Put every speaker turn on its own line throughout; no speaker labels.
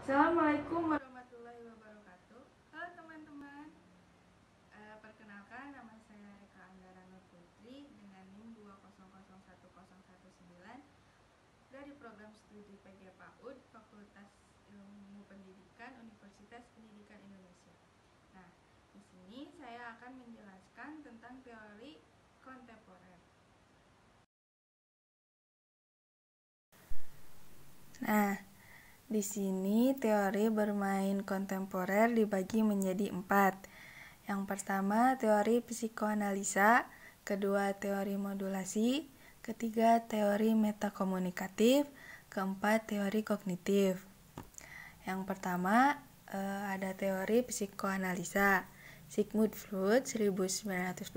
Assalamualaikum warahmatullahi wabarakatuh. Halo teman-teman. e, perkenalkan nama saya Rika Anggara Putri dengan NIM 2001019 dari program studi PG PAUD Fakultas Ilmu Pendidikan Universitas Pendidikan Indonesia. Nah, di sini saya akan menjelaskan tentang teori kontemporer. Nah, di sini teori bermain kontemporer dibagi menjadi empat. Yang pertama teori psikoanalisa, kedua teori modulasi, ketiga teori metakomunikatif, keempat teori kognitif. Yang pertama eh, ada teori psikoanalisa. Sigmund Freud 1920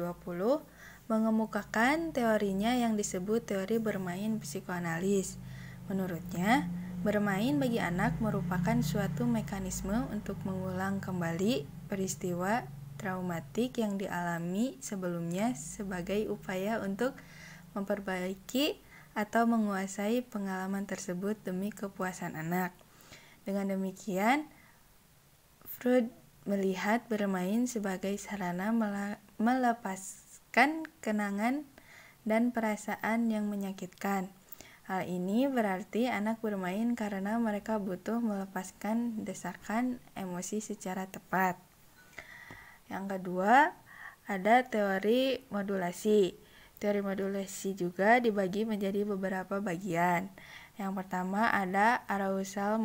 mengemukakan teorinya yang disebut teori bermain psikoanalis. Menurutnya, Bermain bagi anak merupakan suatu mekanisme untuk mengulang kembali peristiwa traumatik yang dialami sebelumnya sebagai upaya untuk memperbaiki atau menguasai pengalaman tersebut demi kepuasan anak. Dengan demikian, Freud melihat bermain sebagai sarana melepaskan kenangan dan perasaan yang menyakitkan. Hal ini berarti anak bermain karena mereka butuh melepaskan desakan emosi secara tepat. Yang kedua, ada teori modulasi. Teori modulasi juga dibagi menjadi beberapa bagian. Yang pertama ada arousal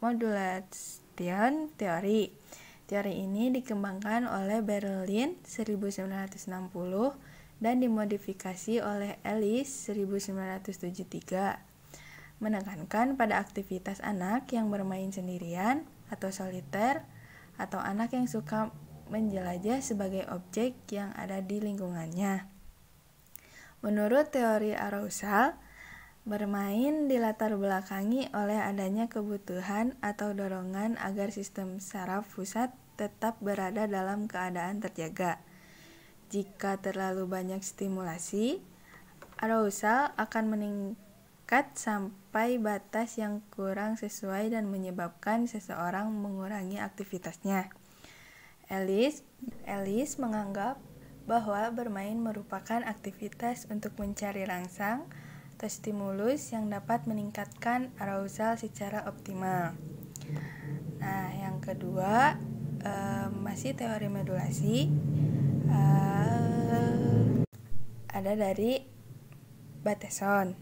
modulation teori. Teori ini dikembangkan oleh Berlin 1960 dan dimodifikasi oleh Ellis 1973 menekankan pada aktivitas anak yang bermain sendirian atau soliter atau anak yang suka menjelajah sebagai objek yang ada di lingkungannya. Menurut teori arousal, bermain dilatar belakangi oleh adanya kebutuhan atau dorongan agar sistem saraf pusat tetap berada dalam keadaan terjaga jika terlalu banyak stimulasi, arousal akan meningkat sampai batas yang kurang sesuai dan menyebabkan seseorang mengurangi aktivitasnya. Ellis, Ellis menganggap bahwa bermain merupakan aktivitas untuk mencari rangsang atau stimulus yang dapat meningkatkan arousal secara optimal. Nah, yang kedua, eh, masih teori modulasi. Ah. ada dari Bateson.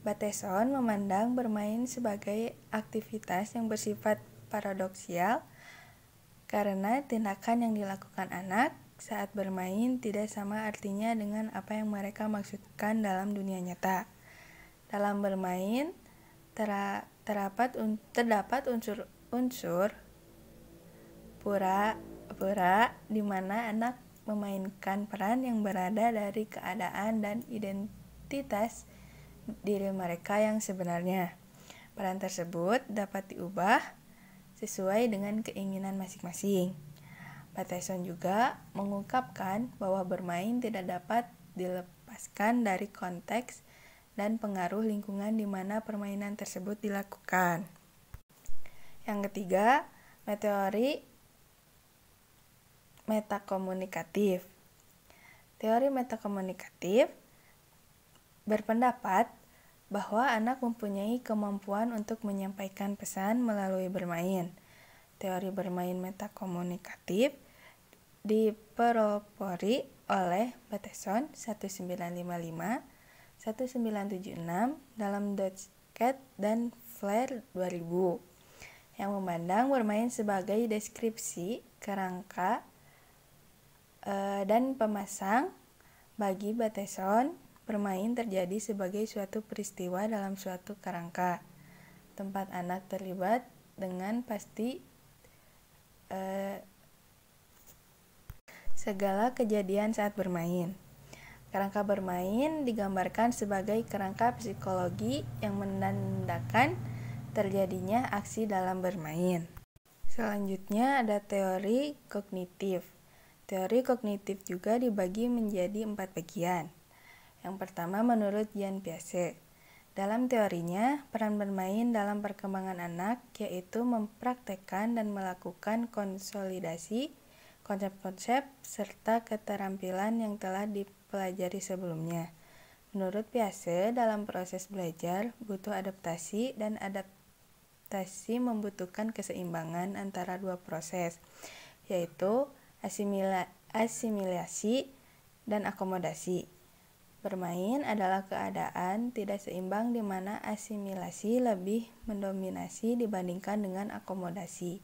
Bateson memandang bermain sebagai aktivitas yang bersifat paradoksial karena tindakan yang dilakukan anak saat bermain tidak sama artinya dengan apa yang mereka maksudkan dalam dunia nyata. Dalam bermain, ter terdapat un, terdapat unsur-unsur pura-pura di mana anak memainkan peran yang berada dari keadaan dan identitas diri mereka yang sebenarnya. Peran tersebut dapat diubah sesuai dengan keinginan masing-masing. Patterson juga mengungkapkan bahwa bermain tidak dapat dilepaskan dari konteks dan pengaruh lingkungan di mana permainan tersebut dilakukan. Yang ketiga, meteori metakomunikatif. Teori metakomunikatif berpendapat bahwa anak mempunyai kemampuan untuk menyampaikan pesan melalui bermain. Teori bermain metakomunikatif dipelopori oleh Bateson 1955, 1976 dalam Dutch Cat dan Flair 2000 yang memandang bermain sebagai deskripsi kerangka Eh, dan pemasang bagi bateson bermain terjadi sebagai suatu peristiwa dalam suatu kerangka tempat anak terlibat dengan pasti e, segala kejadian saat bermain. Kerangka bermain digambarkan sebagai kerangka psikologi yang menandakan terjadinya aksi dalam bermain. Selanjutnya ada teori kognitif. Teori kognitif juga dibagi menjadi empat bagian. Yang pertama menurut Jean Piaget. Dalam teorinya, peran bermain dalam perkembangan anak yaitu mempraktekkan dan melakukan konsolidasi konsep-konsep serta keterampilan yang telah dipelajari sebelumnya. Menurut Piaget, dalam proses belajar butuh adaptasi dan adaptasi membutuhkan keseimbangan antara dua proses, yaitu asimila, asimilasi, dan akomodasi. Bermain adalah keadaan tidak seimbang di mana asimilasi lebih mendominasi dibandingkan dengan akomodasi.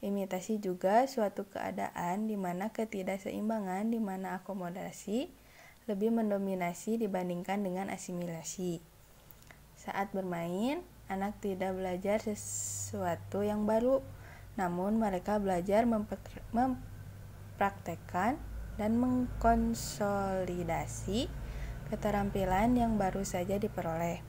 Imitasi juga suatu keadaan di mana ketidakseimbangan di mana akomodasi lebih mendominasi dibandingkan dengan asimilasi. Saat bermain, anak tidak belajar sesuatu yang baru, namun mereka belajar memper, mempraktekkan dan mengkonsolidasi keterampilan yang baru saja diperoleh.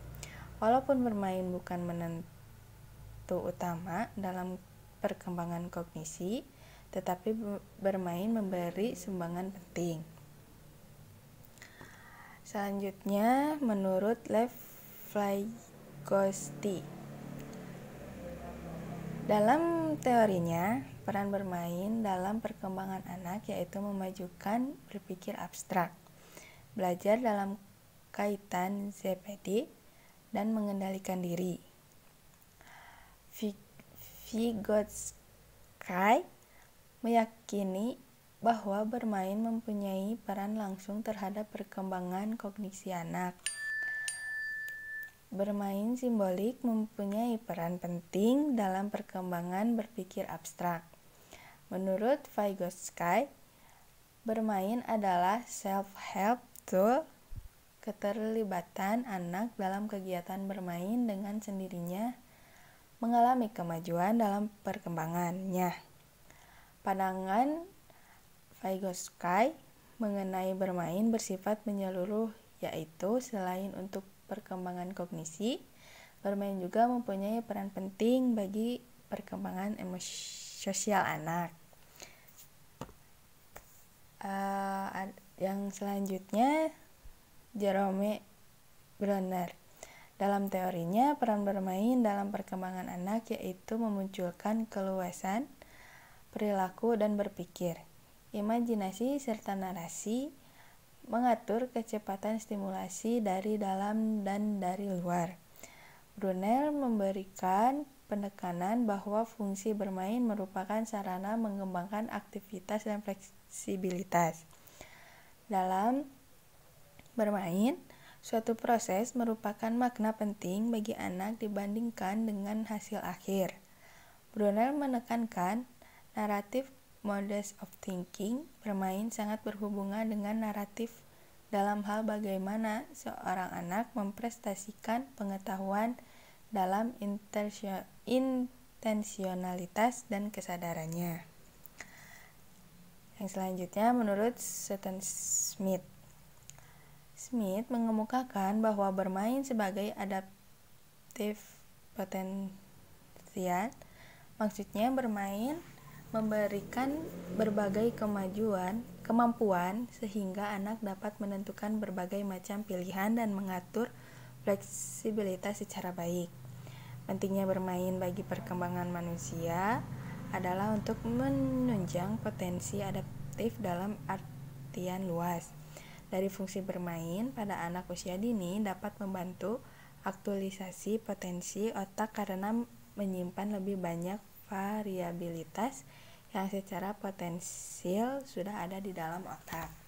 Walaupun bermain bukan menentu utama dalam perkembangan kognisi, tetapi bermain memberi sumbangan penting. Selanjutnya, menurut Lev Vygotsky, dalam teorinya, peran bermain dalam perkembangan anak yaitu memajukan berpikir abstrak, belajar dalam kaitan ZPD, dan mengendalikan diri. Vygotsky meyakini bahwa bermain mempunyai peran langsung terhadap perkembangan kognisi anak. Bermain simbolik mempunyai peran penting dalam perkembangan berpikir abstrak. Menurut Vygotsky, bermain adalah self-help tool keterlibatan anak dalam kegiatan bermain dengan sendirinya mengalami kemajuan dalam perkembangannya. Pandangan Vygotsky mengenai bermain bersifat menyeluruh yaitu selain untuk perkembangan kognisi, bermain juga mempunyai peran penting bagi perkembangan emosi sosial anak uh, yang selanjutnya Jerome Bronner. Dalam teorinya, peran bermain dalam perkembangan anak yaitu memunculkan keluasan perilaku dan berpikir, imajinasi serta narasi, mengatur kecepatan stimulasi dari dalam dan dari luar. Brunel memberikan penekanan bahwa fungsi bermain merupakan sarana mengembangkan aktivitas dan fleksibilitas fleksibilitas. Dalam bermain, suatu proses merupakan makna penting bagi anak dibandingkan dengan hasil akhir. Brunel menekankan naratif modus of thinking bermain sangat berhubungan dengan naratif dalam hal bagaimana seorang anak memprestasikan pengetahuan dalam intensionalitas dan kesadarannya. Yang selanjutnya menurut Sutton Smith. Smith mengemukakan bahwa bermain sebagai adaptif potensial maksudnya bermain memberikan berbagai kemajuan, kemampuan sehingga anak dapat menentukan berbagai macam pilihan dan mengatur fleksibilitas secara baik. Pentingnya bermain bagi perkembangan manusia adalah untuk menunjang potensi adaptif dalam artian luas. Dari fungsi bermain pada anak usia dini dapat membantu aktualisasi potensi otak karena menyimpan lebih banyak variabilitas yang secara potensial sudah ada di dalam otak.